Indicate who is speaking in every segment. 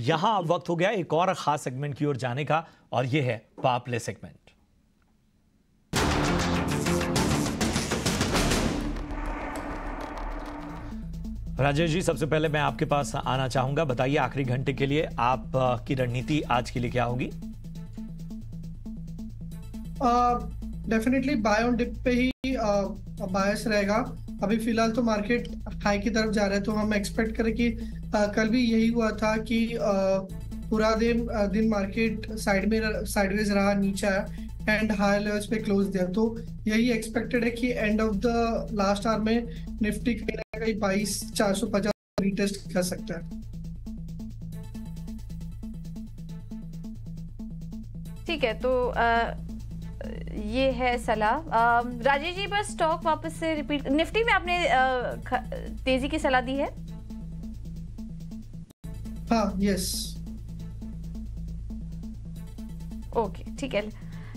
Speaker 1: यहां अब वक्त हो गया एक और खास सेगमेंट की ओर जाने का और यह है पापले सेगमेंट राजेश जी सबसे पहले मैं आपके पास आना चाहूंगा बताइए आखिरी घंटे के लिए आप की रणनीति आज के लिए क्या होगी
Speaker 2: डेफिनेटली बायोन डिप पे ही बायस रहेगा अभी फिलहाल तो मार्केट हाई की तरफ जा रहा है तो हम एक्सपेक्ट करें कि आ, कल भी यही हुआ था कि पूरा दिन दिन मार्केट साइड में साइडवेज रहा नीचे आया एंड हाई लेवल्स पे क्लोज दिया तो यही एक्सपेक्टेड है कि end of the last hour में निफ्टी कहीं ना कहीं बाईस चार सौ पचास रिटेस्ट कर सकता है
Speaker 3: ठीक है तो आ... ये है सलाह राजेश जी बस स्टॉक वापस से रिपीट निफ्टी में आपने तेजी की सलाह दी है यस हाँ, ओके ठीक है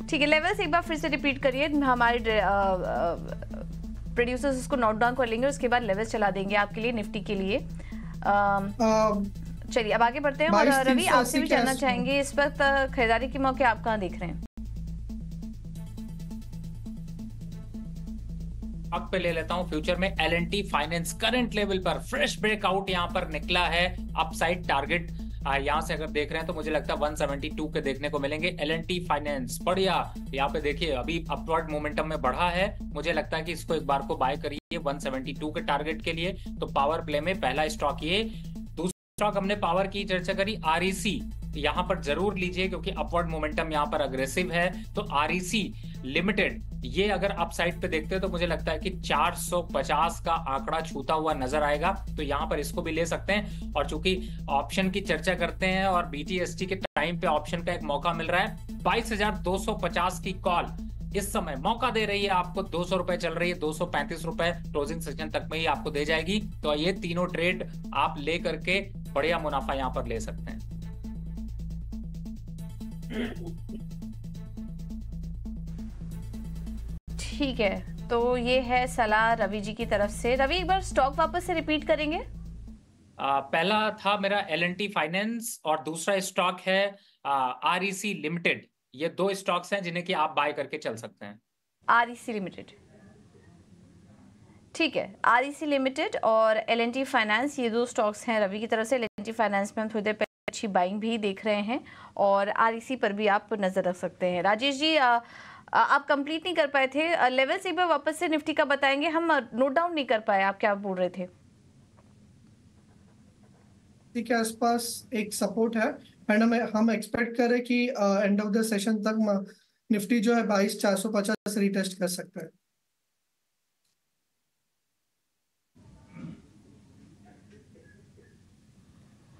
Speaker 3: ठीक है लेवल्स एक बार फिर से रिपीट करिए हमारे प्रोड्यूसर्स उसको नोट डाउन कर लेंगे उसके बाद लेवल्स चला देंगे आपके लिए निफ्टी के लिए चलिए अब आगे बढ़ते हैं और रवि आपसे भी जानना चाहेंगे इस वक्त खरीदारी के मौके आप कहाँ देख रहे हैं
Speaker 4: वक्त पे ले लेता हूँ फ्यूचर में L N T finance current level पर फ्रेश ब्रेकआउट यहाँ पर निकला है अपसाइड टारगेट यहाँ से अगर देख रहे हैं तो मुझे लगता है 172 के देखने को मिलेंगे एल एन टी फाइनेंस बढ़िया यहाँ पे देखिए अभी अपवर्ड मोमेंटम में बढ़ा है मुझे लगता है कि इसको एक बार को बाय करिए 172 के टारगेट के लिए तो पावर प्ले में पहला स्टॉक ये स्टॉक हमने पावर की चर्चा करी आरईसी e यहाँ पर जरूर लीजिए क्योंकि अपवर्ड मोमेंटम यहाँ पर अग्रेसिव है तो आरईसी लिमिटेड e ये अगर आप साइड पे देखते हैं तो मुझे लगता है कि 450 का आंकड़ा छूता हुआ नजर आएगा तो यहाँ पर इसको भी ले सकते हैं और चूंकि ऑप्शन की चर्चा करते हैं और बीटीएसटी के टाइम पे ऑप्शन का एक मौका मिल रहा है बाईस की कॉल इस समय मौका दे रही है आपको दो सौ रुपए चल रही है दो सौ पैंतीस रुपए क्लोजिंग सेशन तक में ही आपको दे जाएगी तो ये तीनों ट्रेड आप ले करके बढ़िया मुनाफा यहाँ पर ले सकते हैं
Speaker 3: ठीक है तो ये है सलाह रवि जी की तरफ से रवि एक बार स्टॉक वापस से रिपीट करेंगे
Speaker 4: आ, पहला था मेरा एल एन टी फाइनेंस और दूसरा स्टॉक है आर ई सी लिमिटेड ये दो स्टॉक्स हैं जिन्हें कि आप बाय करके चल सकते हैं
Speaker 3: आर ई सी लिमिटेड ठीक है आर लिमिटेड e और एल फाइनेंस ये दो स्टॉक्स हैं रवि की तरफ से एल फाइनेंस में हम थोड़ी देर पहले अच्छी बाइंग भी देख रहे हैं और आर e पर भी आप नज़र रख सकते हैं राजेश जी आ, आ, आप कंप्लीट नहीं कर पाए थे लेवल से भी वापस से निफ्टी का बताएंगे हम नोट डाउन नहीं कर पाए आप क्या बोल रहे थे
Speaker 2: के आसपास एक सपोर्ट है एंड हमें हम एक्सपेक्ट करें कि एंड ऑफ द सेशन तक निफ्टी जो है बाईस चार सौ पचास रिटेस्ट कर सकता है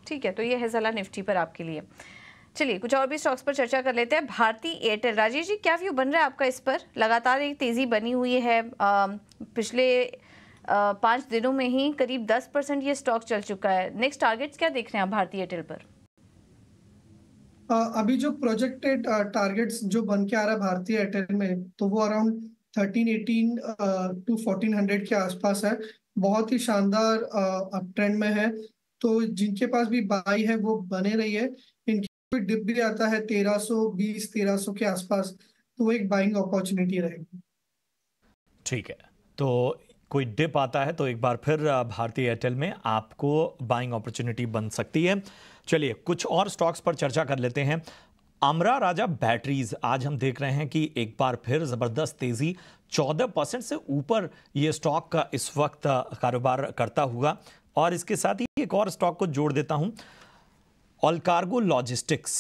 Speaker 3: ठीक है तो ये है जला निफ्टी पर आपके लिए चलिए कुछ और भी स्टॉक्स पर चर्चा कर लेते हैं भारती एयरटेल राजेश जी क्या व्यू बन रहा है आपका इस पर लगातार एक तेज़ी बनी हुई है आ, पिछले आ, पाँच दिनों में ही करीब दस परसेंट ये स्टॉक चल चुका है नेक्स्ट टारगेट्स क्या देख रहे हैं आप भारतीय एयरटेल पर
Speaker 2: अभी जो प्रोजेक्टेड टारगेट्स जो बन के आ रहा है भारतीय एयरटेल में तो वो around thirteen eighteen to fourteen hundred के आसपास है बहुत ही शानदार ट्रेंड में है तो जिनके पास भी बाई है वो बने रही है इनके डिप भी आता है तेरह सो बीस तेरह सो के आसपास तो एक बाइंग अपॉर्चुनिटी रहेगी
Speaker 1: ठीक है तो कोई डिप आता है तो एक बार फिर भारतीय एयरटेल में आपको बाइंग अपॉर्चुनिटी बन सकती है चलिए कुछ और स्टॉक्स पर चर्चा कर लेते हैं अमरा राजा बैटरीज आज हम देख रहे हैं कि एक बार फिर ज़बरदस्त तेज़ी 14 परसेंट से ऊपर ये स्टॉक का इस वक्त कारोबार करता हुआ और इसके साथ ही एक और स्टॉक को जोड़ देता हूं ऑलकार्गो लॉजिस्टिक्स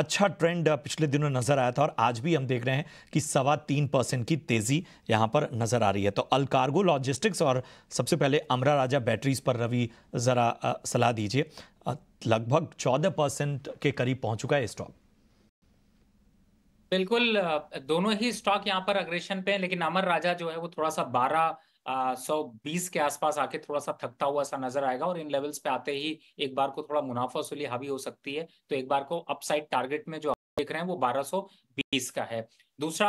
Speaker 1: अच्छा ट्रेंड पिछले दिनों नज़र आया था और आज भी हम देख रहे हैं कि सवा तीन परसेंट की तेज़ी यहां पर नज़र आ रही है तो अलकार्गो लॉजिस्टिक्स और सबसे पहले अमरा राजा बैटरीज पर रवि ज़रा सलाह दीजिए लगभग चौदह परसेंट के करीब पहुंच चुका है स्टॉक
Speaker 4: बिल्कुल दोनों ही स्टॉक यहाँ पर अग्रेशन पे हैं लेकिन अमर राजा जो है वो थोड़ा सा बारह सौ बीस के आसपास आके थोड़ा सा थकता हुआ सा नजर आएगा और इन लेवल्स पे आते ही एक बार को थोड़ा मुनाफा वसूली हावी हो सकती है तो एक बार को अपसाइड टारगेट में जो देख रहे हैं वो बारह बीस का है दूसरा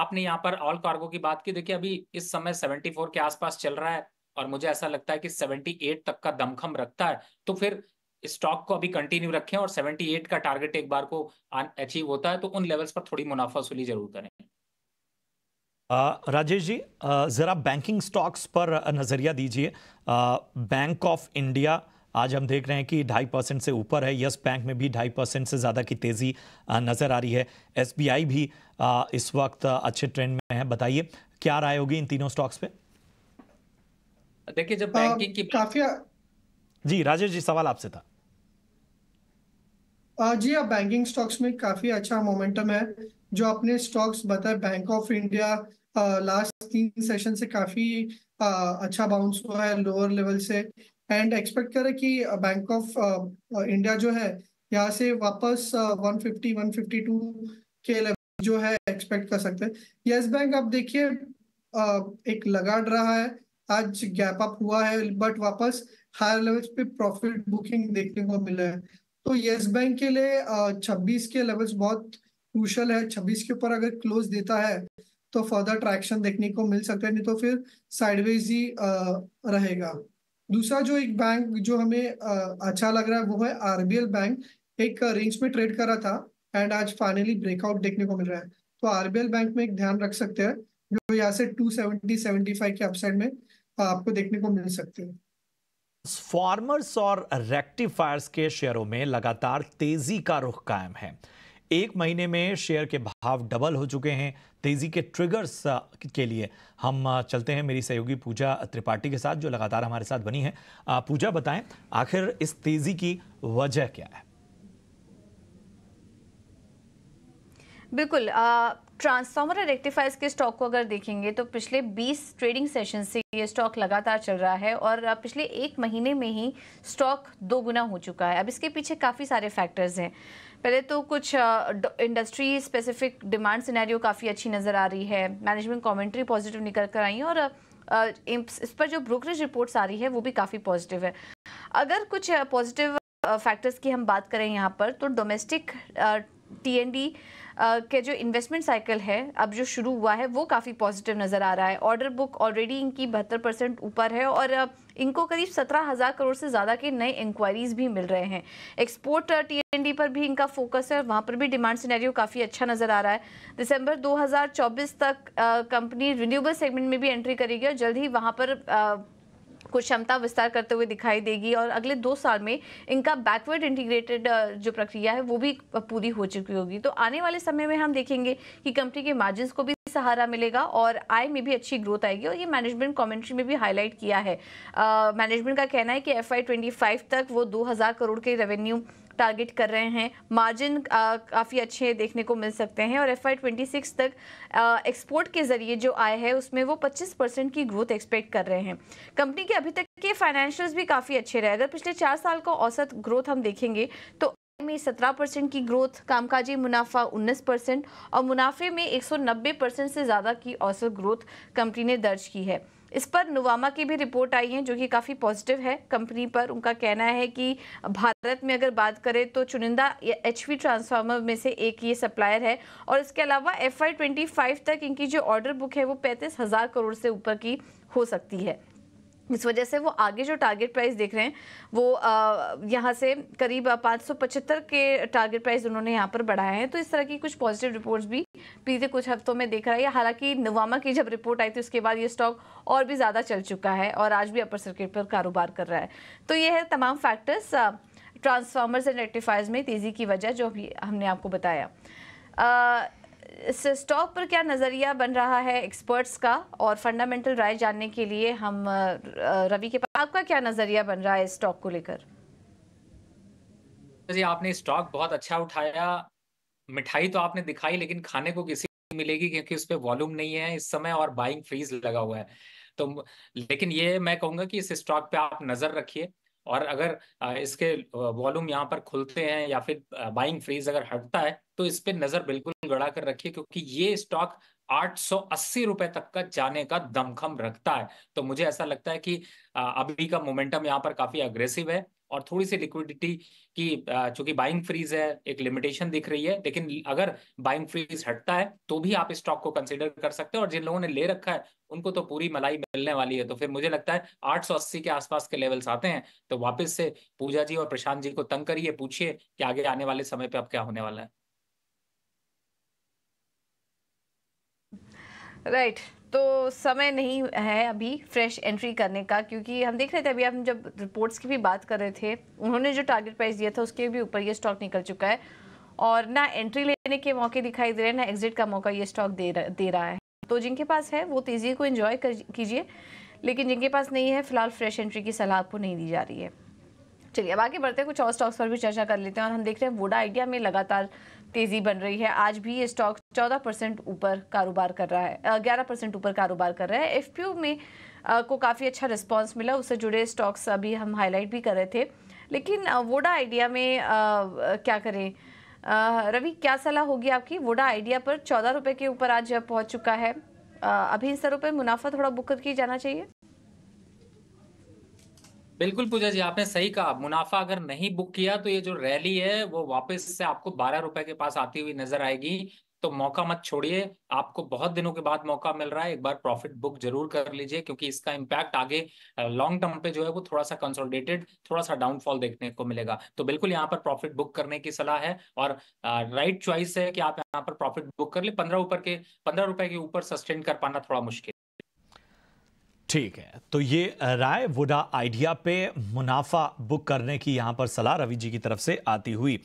Speaker 4: आपने यहाँ पर ऑल कार्गो की बात की देखिए अभी इस समय सेवेंटी के आसपास चल रहा है और मुझे ऐसा लगता है कि सेवेंटी तक का दमखम रखता है तो फिर स्टॉक को अभी कंटिन्यू रखें और 78 का टारगेट एक बार को अचीव होता है तो उन लेवल्स पर थोड़ी मुनाफा वसूली जरूर करें
Speaker 1: राजेश जी ज़रा बैंकिंग स्टॉक्स पर नज़रिया दीजिए बैंक ऑफ इंडिया आज हम देख रहे हैं कि ढाई परसेंट से ऊपर है यस बैंक में भी ढाई परसेंट से ज़्यादा की तेज़ी नज़र आ रही है एसबीआई भी इस वक्त अच्छे ट्रेंड में है बताइए क्या राय होगी इन तीनों स्टॉक्स पे
Speaker 2: देखिए जब बैंकिंग की काफी
Speaker 1: जी राजेश जी सवाल आपसे था
Speaker 2: जी अब बैंकिंग स्टॉक्स में काफी अच्छा मोमेंटम है जो अपने स्टॉक्स बताए बैंक ऑफ इंडिया लास्ट तीन सेशन से काफ़ी अच्छा बाउंस हुआ है लोअर लेवल से एंड एक्सपेक्ट करें कि बैंक ऑफ इंडिया जो है यहाँ से वापस 150 152 के लेवल जो है एक्सपेक्ट कर सकते हैं येस बैंक आप देखिए एक लगाड़ रहा है आज गैप अप हुआ है बट वापस हायर लेवल्स पे प्रॉफिट बुकिंग देखने को मिला है तो येस बैंक के लिए छब्बीस के लेवल्स बहुत क्रूशल है छब्बीस के ऊपर अगर क्लोज देता है तो फर्दर ट्रैक्शन देखने को मिल सकता है नहीं तो फिर साइडवेज ही रहेगा दूसरा जो एक बैंक जो हमें अच्छा लग रहा है वो है आरबीएल बैंक एक रेंज में ट्रेड रहा था एंड आज फाइनली ब्रेकआउट देखने को मिल रहा है तो आरबीएल बैंक में एक ध्यान रख सकते हैं जो यहाँ से सेवेंटी फाइव के अपसाइड में आपको देखने को मिल सकते हैं
Speaker 1: फार्मर्स और रेक्टिफायर्स के शेयरों में लगातार तेजी का रुख कायम है एक महीने में शेयर के भाव डबल हो चुके हैं तेजी के ट्रिगर्स के लिए हम चलते हैं मेरी सहयोगी पूजा त्रिपाठी के साथ जो लगातार हमारे साथ बनी है पूजा बताएं आखिर इस तेजी की वजह क्या है
Speaker 3: बिल्कुल ट्रांसफार्मर रेक्टिफाइज के स्टॉक को अगर देखेंगे तो पिछले 20 ट्रेडिंग सेशन से ये स्टॉक लगातार चल रहा है और पिछले एक महीने में ही स्टॉक दो गुना हो चुका है अब इसके पीछे काफ़ी सारे फैक्टर्स हैं पहले तो कुछ इंडस्ट्री स्पेसिफिक डिमांड सिनेरियो काफ़ी अच्छी नज़र आ रही है मैनेजमेंट कमेंट्री पॉजिटिव निकल कर आई है और इस पर जो ब्रोकरेज रिपोर्ट्स आ रही है वो भी काफ़ी पॉजिटिव है अगर कुछ पॉजिटिव फैक्टर्स की हम बात करें यहाँ पर तो डोमेस्टिक टीएनडी के जो इन्वेस्टमेंट साइकिल है अब जो शुरू हुआ है वो काफ़ी पॉजिटिव नज़र आ रहा है ऑर्डर बुक ऑलरेडी इनकी बहत्तर परसेंट ऊपर है और इनको करीब सत्रह हज़ार करोड़ से ज़्यादा के नए इंक्वायरीज भी मिल रहे हैं एक्सपोर्ट टीएनडी uh, पर भी इनका फोकस है वहाँ पर भी डिमांड सिनेरियो काफ़ी अच्छा नज़र आ रहा है दिसंबर 2024 तक कंपनी रिन्यूएबल सेगमेंट में भी एंट्री करेगी और जल्द ही वहाँ पर uh, को क्षमता विस्तार करते हुए दिखाई देगी और अगले दो साल में इनका बैकवर्ड इंटीग्रेटेड जो प्रक्रिया है वो भी पूरी हो चुकी होगी तो आने वाले समय में हम देखेंगे कि कंपनी के मार्जिन को भी सहारा मिलेगा और आय में भी अच्छी ग्रोथ आएगी और ये मैनेजमेंट कमेंट्री में भी हाईलाइट किया है मैनेजमेंट का कहना है कि एफ आई तक वो 2000 करोड़ के रेवेन्यू टारगेट कर रहे हैं मार्जिन काफ़ी अच्छे देखने को मिल सकते हैं और एफ आई ट्वेंटी सिक्स तक एक्सपोर्ट के ज़रिए जो आए है उसमें वो पच्चीस परसेंट की ग्रोथ एक्सपेक्ट कर रहे हैं कंपनी के अभी तक के फाइनेंशियल्स भी काफ़ी अच्छे रहे अगर पिछले चार साल का औसत ग्रोथ हम देखेंगे तो में 17 परसेंट की ग्रोथ कामकाजी मुनाफा 19 परसेंट और मुनाफे में 190 परसेंट से ज़्यादा की औसत ग्रोथ कंपनी ने दर्ज की है इस पर नुवामा की भी रिपोर्ट आई है जो कि काफ़ी पॉजिटिव है कंपनी पर उनका कहना है कि भारत में अगर बात करें तो चुनिंदा एच वी ट्रांसफार्मर में से एक ये सप्लायर है और इसके अलावा एफ आई ट्वेंटी फाइव तक इनकी जो ऑर्डर बुक है वो पैंतीस हज़ार करोड़ से ऊपर की हो सकती है इस वजह से वो आगे जो टारगेट प्राइस देख रहे हैं वो यहाँ से करीब पाँच के टारगेट प्राइस उन्होंने यहाँ पर बढ़ाए हैं तो इस तरह की कुछ पॉजिटिव रिपोर्ट्स भी पिछले कुछ हफ्तों में देख रहा है हालांकि नवामा की जब रिपोर्ट आई थी उसके बाद ये स्टॉक और भी ज़्यादा चल चुका है और आज भी अपर सर्किट पर कारोबार कर रहा है तो ये है तमाम फैक्टर्स ट्रांसफार्मर्स एंड रेक्टिफायर्स में तेज़ी की वजह जो अभी हमने आपको बताया स्टॉक पर क्या नज़रिया बन रहा है एक्सपर्ट्स का और फंडामेंटल राय जानने के लिए हम रवि के पास आपका क्या नज़रिया बन रहा है स्टॉक को लेकर
Speaker 4: जी आपने स्टॉक बहुत अच्छा उठाया मिठाई तो आपने दिखाई लेकिन खाने को किसी मिलेगी क्योंकि उस पर वॉल्यूम नहीं है इस समय और बाइंग फ्रीज लगा हुआ है तो लेकिन ये मैं कहूंगा कि इस स्टॉक पे आप नजर रखिए और अगर इसके वॉल्यूम यहाँ पर खुलते हैं या फिर बाइंग फ्रीज अगर हटता है तो इस पर नजर बिल्कुल गड़ा कर रखिए क्योंकि ये स्टॉक अस्सी रुपए तक का जाने का दमखम रखता है तो मुझे ऐसा लगता है कि अभी का मोमेंटम यहाँ पर काफी अग्रेसिव है और थोड़ी सी लिक्विडिटी की चूंकि बाइंग फ्रीज है एक लिमिटेशन दिख रही है लेकिन अगर बाइंग फ्रीज हटता है तो भी आप स्टॉक को कंसिडर कर सकते हैं और जिन लोगों ने ले रखा है उनको तो पूरी मलाई मिलने वाली है तो फिर मुझे लगता है आठ सौ अस्सी के आसपास के लेवल्स आते हैं तो वापस से पूजा जी और प्रशांत जी को तंग करिए पूछिए कि आगे आने वाले समय पे अब क्या होने वाला है
Speaker 3: राइट right. तो समय नहीं है अभी फ्रेश एंट्री करने का क्योंकि हम देख रहे थे अभी हम जब रिपोर्ट्स की भी बात कर रहे थे उन्होंने जो टारगेट प्राइस दिया था उसके भी ऊपर ये स्टॉक निकल चुका है और ना एंट्री लेने के मौके दिखाई दे रहे हैं ना एग्जिट का मौका ये स्टॉक दे रहा दे रहा है तो जिनके पास है वो तेज़ी को इन्जॉय कीजिए लेकिन जिनके पास नहीं है फिलहाल फ्रेश एंट्री की सलाह आपको नहीं दी जा रही है चलिए अब आगे बढ़ते हैं कुछ और स्टॉक्स पर भी चर्चा कर लेते हैं और हम देख रहे हैं वोडा आइडिया में लगातार तेजी बन रही है आज भी ये स्टॉक 14 परसेंट ऊपर कारोबार कर रहा है 11 परसेंट ऊपर कारोबार कर रहा है एफ में आ, को काफ़ी अच्छा रिस्पॉन्स मिला उससे जुड़े स्टॉक्स अभी हम हाईलाइट भी कर रहे थे लेकिन वोडा आइडिया में आ, क्या करें रवि क्या सलाह होगी आपकी वोडा आइडिया पर चौदह रुपये के ऊपर आज पहुँच चुका है अभी इन स्तरों पर मुनाफा थोड़ा बुक करके जाना चाहिए
Speaker 4: बिल्कुल पूजा जी आपने सही कहा मुनाफा अगर नहीं बुक किया तो ये जो रैली है वो वापस से आपको बारह रुपए के पास आती हुई नजर आएगी तो मौका मत छोड़िए आपको बहुत दिनों के बाद मौका मिल रहा है एक बार प्रॉफिट बुक जरूर कर लीजिए क्योंकि इसका इम्पैक्ट आगे लॉन्ग टर्म पे जो है वो थोड़ा सा कंसोलिडेटेड थोड़ा सा डाउनफॉल देखने को मिलेगा तो बिल्कुल यहाँ पर प्रॉफिट बुक करने की सलाह है और राइट चॉइस है कि आप यहाँ पर प्रॉफिट बुक कर ले पंद्रह ऊपर के पंद्रह रुपए के ऊपर सस्टेन कर पाना थोड़ा मुश्किल
Speaker 1: ठीक है तो ये राय वुडा आइडिया पे मुनाफा बुक करने की यहाँ पर सलाह रवि जी की तरफ से आती हुई